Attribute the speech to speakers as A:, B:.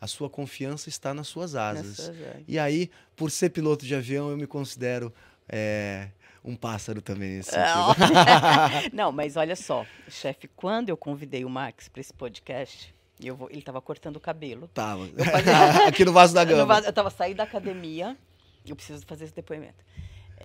A: a sua confiança está nas suas asas. e aí, por ser piloto de avião, eu me considero é, um pássaro também nesse é, Não.
B: mas olha só, chefe, quando eu convidei o Max para esse podcast, vou, ele estava cortando o cabelo. Tava. Tá, Fazia... Aqui no Vaso da Gama. Vaso, eu estava saindo da academia, eu preciso fazer esse depoimento.